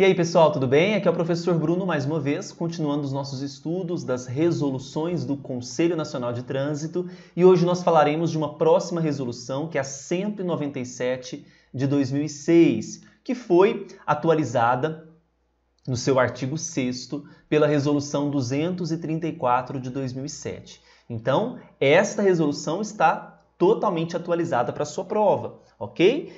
E aí, pessoal, tudo bem? Aqui é o professor Bruno mais uma vez, continuando os nossos estudos das resoluções do Conselho Nacional de Trânsito, e hoje nós falaremos de uma próxima resolução, que é a 197 de 2006, que foi atualizada no seu artigo 6 pela resolução 234 de 2007. Então, esta resolução está totalmente atualizada para sua prova, OK?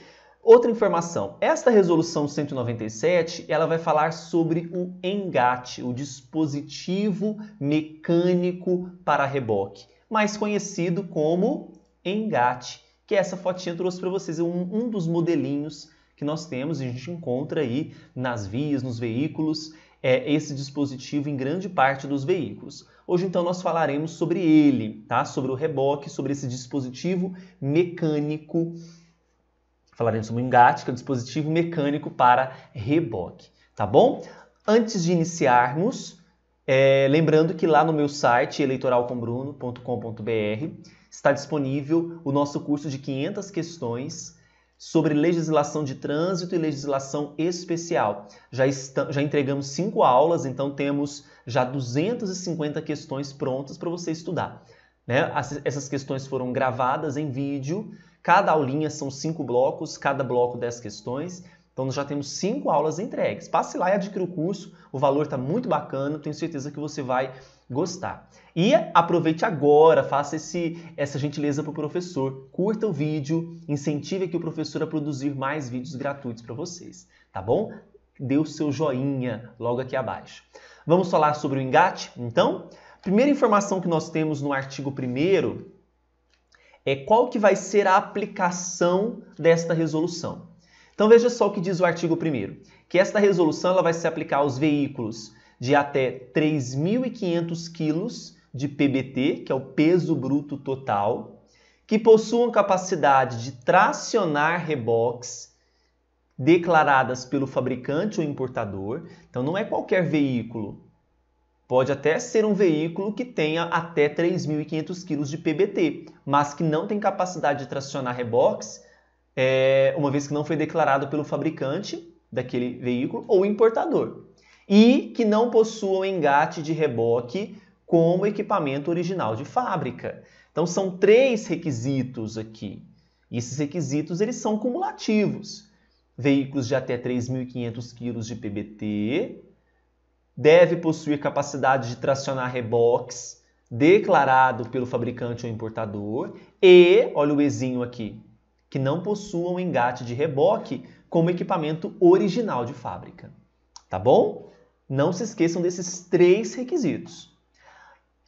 Outra informação, esta resolução 197, ela vai falar sobre o engate, o dispositivo mecânico para reboque, mais conhecido como engate, que essa fotinha trouxe para vocês, é um, um dos modelinhos que nós temos, a gente encontra aí nas vias, nos veículos, é, esse dispositivo em grande parte dos veículos. Hoje, então, nós falaremos sobre ele, tá? sobre o reboque, sobre esse dispositivo mecânico falaremos sobre o engate, que é um dispositivo mecânico para reboque, tá bom? Antes de iniciarmos, é, lembrando que lá no meu site eleitoralcombruno.com.br está disponível o nosso curso de 500 questões sobre legislação de trânsito e legislação especial. Já, está, já entregamos cinco aulas, então temos já 250 questões prontas para você estudar. Né? Essas questões foram gravadas em vídeo Cada aulinha são cinco blocos, cada bloco dez questões. Então nós já temos cinco aulas entregues. Passe lá e adquira o curso, o valor está muito bacana, tenho certeza que você vai gostar. E aproveite agora, faça esse, essa gentileza para o professor, curta o vídeo, incentive aqui o professor a produzir mais vídeos gratuitos para vocês, tá bom? Dê o seu joinha logo aqui abaixo. Vamos falar sobre o engate, então? Primeira informação que nós temos no artigo 1 é qual que vai ser a aplicação desta resolução. Então veja só o que diz o artigo 1 que esta resolução ela vai se aplicar aos veículos de até 3.500 quilos de PBT, que é o peso bruto total, que possuam capacidade de tracionar reboques declaradas pelo fabricante ou importador. Então não é qualquer veículo, Pode até ser um veículo que tenha até 3.500 kg de PBT, mas que não tem capacidade de tracionar reboques, é, uma vez que não foi declarado pelo fabricante daquele veículo ou importador. E que não possua um engate de reboque como equipamento original de fábrica. Então são três requisitos aqui. E esses requisitos eles são cumulativos. Veículos de até 3.500 kg de PBT, deve possuir capacidade de tracionar reboques declarado pelo fabricante ou importador e, olha o Ezinho aqui, que não possuam engate de reboque como equipamento original de fábrica. Tá bom? Não se esqueçam desses três requisitos.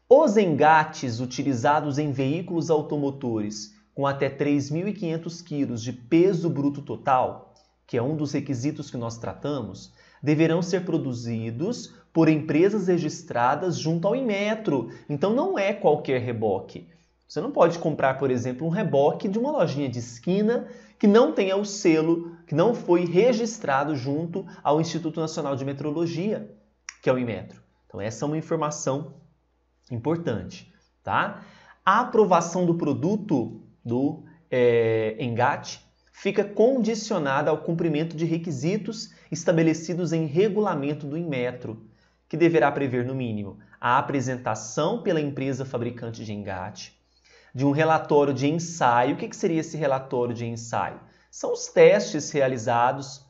Os engates utilizados em veículos automotores com até 3.500 kg de peso bruto total, que é um dos requisitos que nós tratamos, deverão ser produzidos por empresas registradas junto ao Inmetro. Então não é qualquer reboque. Você não pode comprar, por exemplo, um reboque de uma lojinha de esquina que não tenha o selo, que não foi registrado junto ao Instituto Nacional de Metrologia, que é o Inmetro. Então essa é uma informação importante, tá? A aprovação do produto do é, engate fica condicionada ao cumprimento de requisitos estabelecidos em regulamento do Inmetro, que deverá prever, no mínimo, a apresentação pela empresa fabricante de engate de um relatório de ensaio. O que, que seria esse relatório de ensaio? São os testes realizados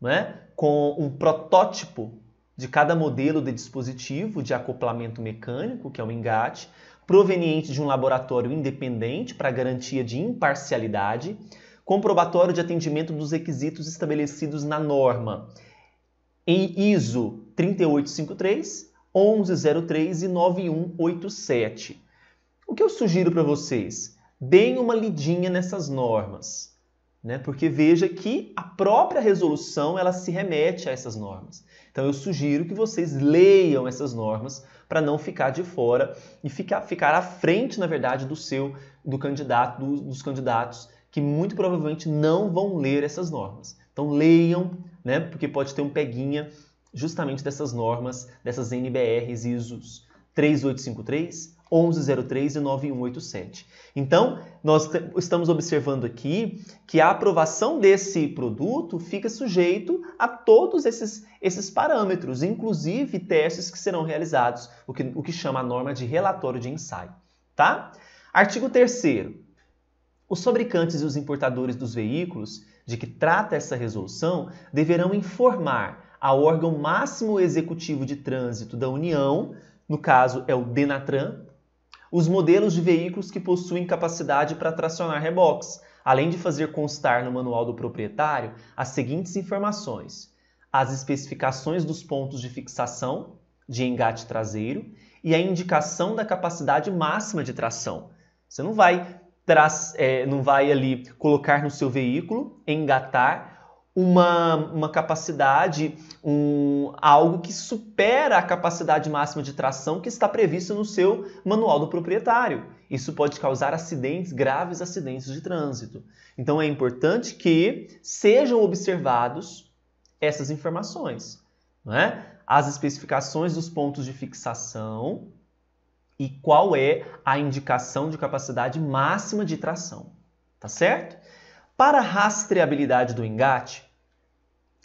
né, com um protótipo de cada modelo de dispositivo de acoplamento mecânico, que é o engate, proveniente de um laboratório independente para garantia de imparcialidade, comprobatório de atendimento dos requisitos estabelecidos na norma em ISO 3853, 1103 e 9187. O que eu sugiro para vocês? Deem uma lidinha nessas normas, né? Porque veja que a própria resolução ela se remete a essas normas. Então eu sugiro que vocês leiam essas normas para não ficar de fora e ficar, ficar à frente, na verdade, do seu, do candidato, do, dos candidatos que muito provavelmente não vão ler essas normas. Então leiam, né? Porque pode ter um peguinha justamente dessas normas, dessas NBRs e ISOs 3853, 1103 e 9187. Então, nós estamos observando aqui que a aprovação desse produto fica sujeito a todos esses, esses parâmetros, inclusive testes que serão realizados, o que, o que chama a norma de relatório de ensaio. Tá? Artigo 3 os fabricantes e os importadores dos veículos de que trata essa resolução deverão informar ao órgão máximo executivo de trânsito da União, no caso é o Denatran, os modelos de veículos que possuem capacidade para tracionar reboques, além de fazer constar no manual do proprietário as seguintes informações: as especificações dos pontos de fixação, de engate traseiro e a indicação da capacidade máxima de tração. Você não vai, tra é, não vai ali colocar no seu veículo, engatar uma, uma capacidade, um, algo que supera a capacidade máxima de tração que está previsto no seu manual do proprietário. Isso pode causar acidentes, graves acidentes de trânsito. Então é importante que sejam observados essas informações, não é? as especificações dos pontos de fixação e qual é a indicação de capacidade máxima de tração, tá certo? Para rastreabilidade do engate,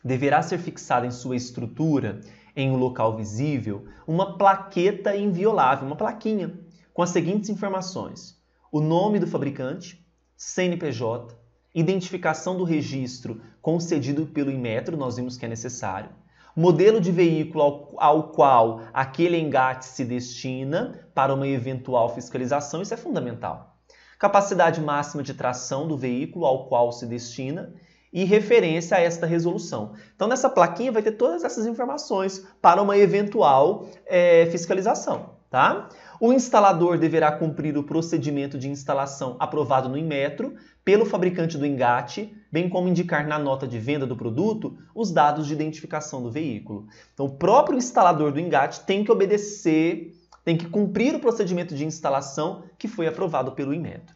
Deverá ser fixada em sua estrutura, em um local visível, uma plaqueta inviolável, uma plaquinha, com as seguintes informações: o nome do fabricante, CNPJ, identificação do registro concedido pelo Inmetro, nós vimos que é necessário, modelo de veículo ao, ao, qual aquele engate se destina para uma eventual fiscalização, isso é fundamental. Capacidade máxima de tração do veículo ao qual se destina e referência a esta resolução. Então, nessa plaquinha vai ter todas essas informações para uma eventual é, fiscalização. Tá? O instalador deverá cumprir o procedimento de instalação aprovado no Inmetro pelo fabricante do engate, bem como indicar na nota de venda do produto os dados de identificação do veículo. Então, o próprio instalador do engate tem que obedecer, tem que cumprir o procedimento de instalação que foi aprovado pelo Inmetro.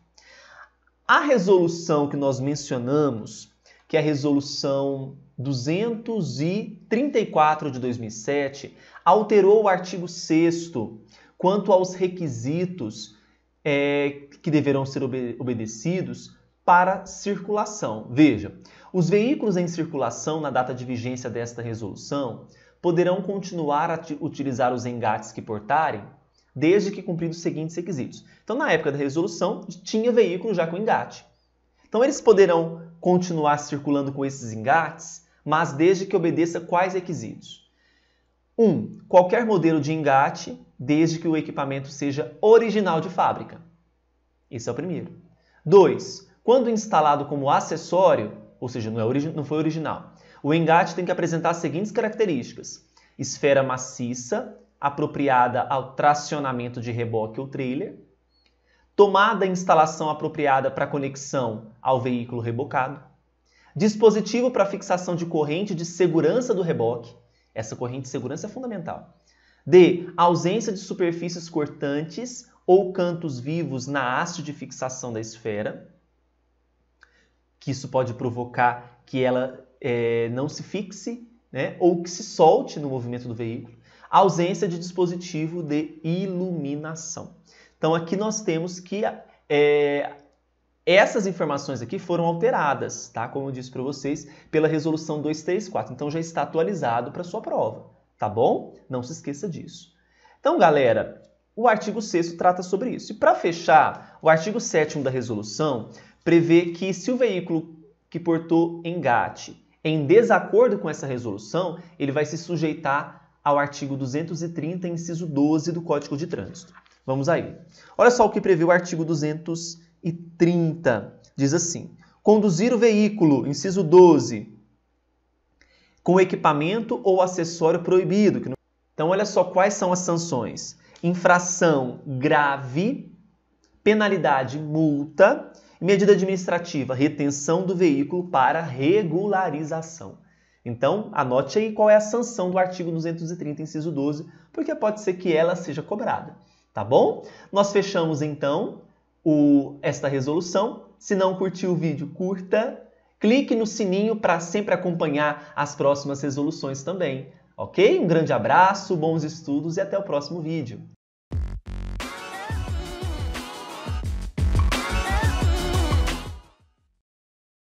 A resolução que nós mencionamos que é a resolução 234 de 2007, alterou o artigo 6 quanto aos requisitos é, que deverão ser obedecidos para circulação. Veja, os veículos em circulação na data de vigência desta resolução poderão continuar a utilizar os engates que portarem, desde que cumpridos os seguintes requisitos. Então, na época da resolução, tinha veículo já com engate. Então, eles poderão continuar circulando com esses engates, mas desde que obedeça quais requisitos? 1. Um, qualquer modelo de engate, desde que o equipamento seja original de fábrica. Esse é o primeiro. 2. Quando instalado como acessório, ou seja, não, é não foi original, o engate tem que apresentar as seguintes características: esfera maciça, apropriada ao tracionamento de reboque ou trailer, tomada e instalação apropriada para conexão ao veículo rebocado, dispositivo para fixação de corrente de segurança do reboque, essa corrente de segurança é fundamental. D. Ausência de superfícies cortantes ou cantos vivos na haste de fixação da esfera, que isso pode provocar que ela é, não se fixe né, ou que se solte no movimento do veículo. Ausência de dispositivo de iluminação. Então aqui nós temos que é, essas informações aqui foram alteradas, tá? Como eu disse para vocês, pela resolução 234. Então já está atualizado para sua prova, tá bom? Não se esqueça disso. Então, galera, o artigo 6 trata sobre isso. E para fechar, o artigo 7 da resolução prevê que se o veículo que portou engate em desacordo com essa resolução, ele vai se sujeitar ao artigo 230, inciso 12 do Código de Trânsito. Vamos aí. Olha só o que prevê o artigo 230. Diz assim: conduzir o veículo, inciso 12, com equipamento ou acessório proibido. Então, olha só quais são as sanções: infração grave, penalidade multa, medida administrativa, retenção do veículo para regularização. Então, anote aí qual é a sanção do artigo 230, inciso 12, porque pode ser que ela seja cobrada tá bom? Nós fechamos então o, esta resolução. Se não curtiu o vídeo, curta. Clique no sininho para sempre acompanhar as próximas resoluções também, ok? Um grande abraço, bons estudos e até o próximo vídeo.